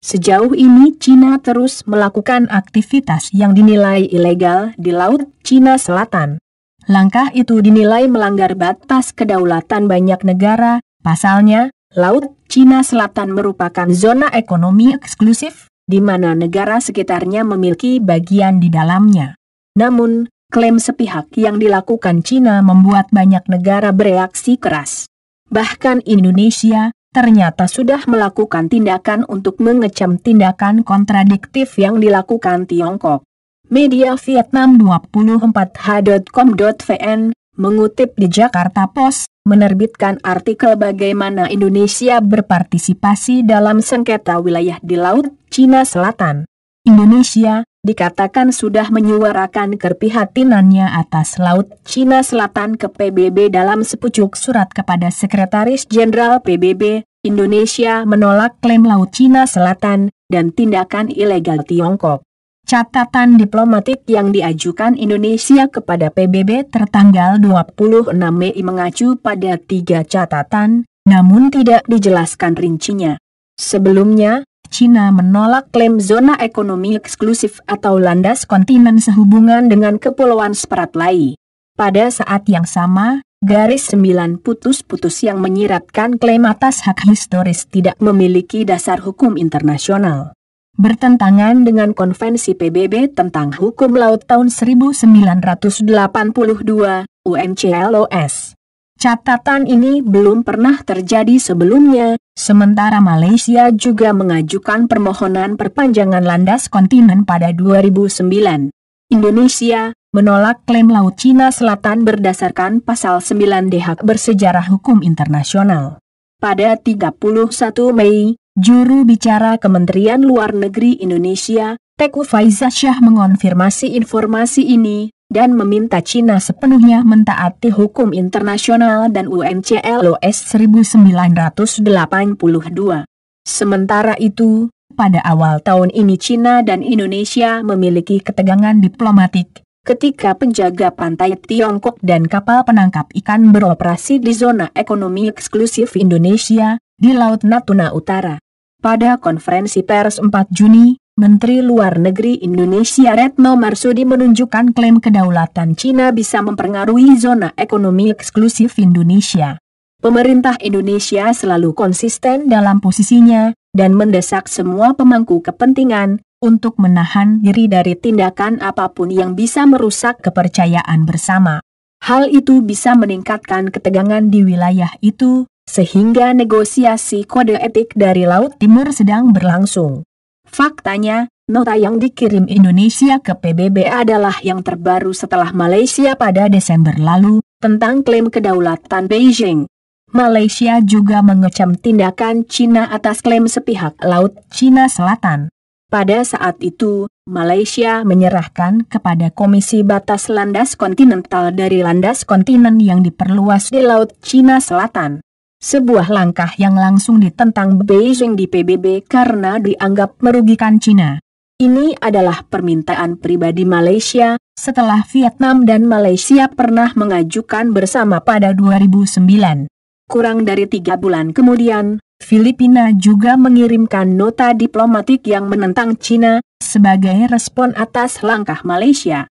Sejauh ini Cina terus melakukan aktivitas yang dinilai ilegal di Laut Cina Selatan. Langkah itu dinilai melanggar batas kedaulatan banyak negara, pasalnya Laut Cina Selatan merupakan zona ekonomi eksklusif di mana negara sekitarnya memiliki bagian di dalamnya. Namun, klaim sepihak yang dilakukan Cina membuat banyak negara bereaksi keras. Bahkan Indonesia ternyata sudah melakukan tindakan untuk mengecam tindakan kontradiktif yang dilakukan Tiongkok. Media Vietnam 24h.com.vn mengutip di Jakarta Post menerbitkan artikel bagaimana Indonesia berpartisipasi dalam sengketa wilayah di Laut Cina Selatan. Indonesia, dikatakan sudah menyuarakan keprihatinannya atas Laut Cina Selatan ke PBB dalam sepucuk surat kepada Sekretaris Jenderal PBB, Indonesia menolak klaim Laut Cina Selatan dan tindakan ilegal Tiongkok. Catatan diplomatik yang diajukan Indonesia kepada PBB tertanggal 26 Mei mengacu pada tiga catatan, namun tidak dijelaskan rincinya. Sebelumnya, China menolak klaim zona ekonomi eksklusif atau landas kontinen sehubungan dengan Kepulauan Spratly. Pada saat yang sama, garis sembilan putus-putus yang menyiratkan klaim atas hak historis tidak memiliki dasar hukum internasional. Bertentangan dengan Konvensi PBB tentang Hukum Laut tahun 1982, UNCLOS. Catatan ini belum pernah terjadi sebelumnya, sementara Malaysia juga mengajukan permohonan perpanjangan landas kontinen pada 2009. Indonesia menolak klaim Laut Cina Selatan berdasarkan pasal 9 DH bersejarah hukum internasional. Pada 31 Mei, juru bicara Kementerian Luar Negeri Indonesia, Teku Faizah Syah mengonfirmasi informasi ini dan meminta Cina sepenuhnya mentaati hukum internasional dan UNCLOS 1982. Sementara itu, pada awal tahun ini Cina dan Indonesia memiliki ketegangan diplomatik ketika penjaga pantai Tiongkok dan kapal penangkap ikan beroperasi di zona ekonomi eksklusif Indonesia di Laut Natuna Utara. Pada konferensi pers 4 Juni, Menteri Luar Negeri Indonesia Retno Marsudi menunjukkan klaim kedaulatan Cina bisa mempengaruhi zona ekonomi eksklusif Indonesia. Pemerintah Indonesia selalu konsisten dalam posisinya dan mendesak semua pemangku kepentingan untuk menahan diri dari tindakan apapun yang bisa merusak kepercayaan bersama. Hal itu bisa meningkatkan ketegangan di wilayah itu, sehingga negosiasi kode etik dari Laut Timur sedang berlangsung. Faktanya, nota yang dikirim Indonesia ke PBB adalah yang terbaru setelah Malaysia pada Desember lalu tentang klaim kedaulatan Beijing. Malaysia juga mengecam tindakan Cina atas klaim sepihak Laut Cina Selatan. Pada saat itu, Malaysia menyerahkan kepada Komisi Batas Landas Kontinental dari landas kontinen yang diperluas di Laut Cina Selatan sebuah langkah yang langsung ditentang Beijing di PBB karena dianggap merugikan China. Ini adalah permintaan pribadi Malaysia setelah Vietnam dan Malaysia pernah mengajukan bersama pada 2009. Kurang dari tiga bulan kemudian, Filipina juga mengirimkan nota diplomatik yang menentang China sebagai respon atas langkah Malaysia.